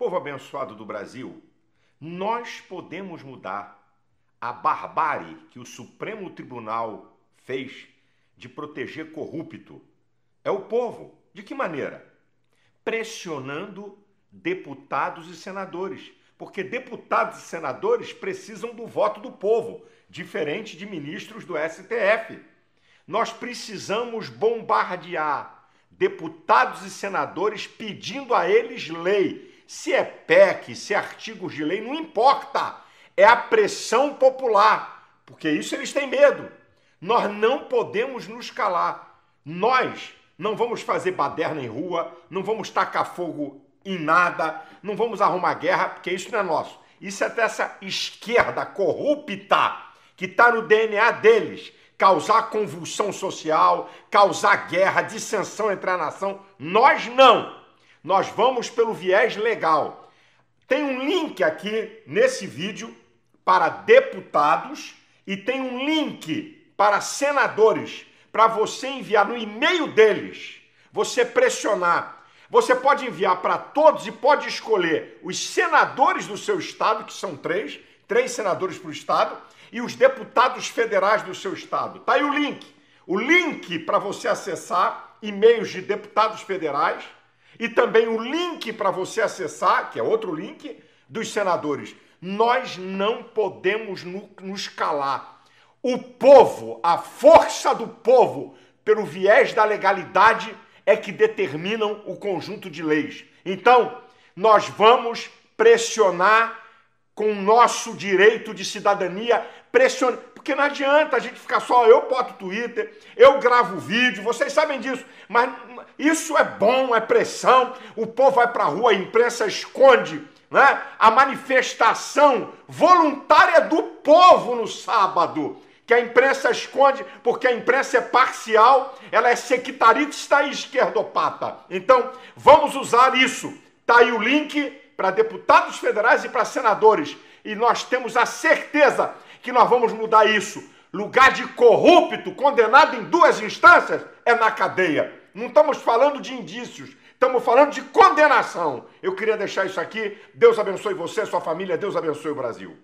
Povo abençoado do Brasil, nós podemos mudar a barbárie que o Supremo Tribunal fez de proteger corrupto. É o povo. De que maneira? Pressionando deputados e senadores. Porque deputados e senadores precisam do voto do povo, diferente de ministros do STF. Nós precisamos bombardear deputados e senadores pedindo a eles lei se é PEC, se é artigos de lei, não importa. É a pressão popular, porque isso eles têm medo. Nós não podemos nos calar. Nós não vamos fazer baderna em rua, não vamos tacar fogo em nada, não vamos arrumar guerra, porque isso não é nosso. Isso é dessa esquerda corrupta que está no DNA deles causar convulsão social, causar guerra, dissensão entre a nação. Nós não. Nós vamos pelo viés legal. Tem um link aqui nesse vídeo para deputados e tem um link para senadores para você enviar no e-mail deles, você pressionar. Você pode enviar para todos e pode escolher os senadores do seu estado, que são três, três senadores para o estado, e os deputados federais do seu estado. Tá aí o link. O link para você acessar e-mails de deputados federais e também o link para você acessar, que é outro link, dos senadores. Nós não podemos nos calar. O povo, a força do povo, pelo viés da legalidade, é que determinam o conjunto de leis. Então, nós vamos pressionar com o nosso direito de cidadania, pressionar porque não adianta a gente ficar só, eu boto Twitter, eu gravo vídeo, vocês sabem disso, mas isso é bom, é pressão, o povo vai para a rua, a imprensa esconde né? a manifestação voluntária do povo no sábado, que a imprensa esconde, porque a imprensa é parcial, ela é sectarista e esquerdopata. Então, vamos usar isso. Tá aí o link para deputados federais e para senadores. E nós temos a certeza que nós vamos mudar isso. Lugar de corrupto, condenado em duas instâncias, é na cadeia. Não estamos falando de indícios, estamos falando de condenação. Eu queria deixar isso aqui. Deus abençoe você, sua família, Deus abençoe o Brasil.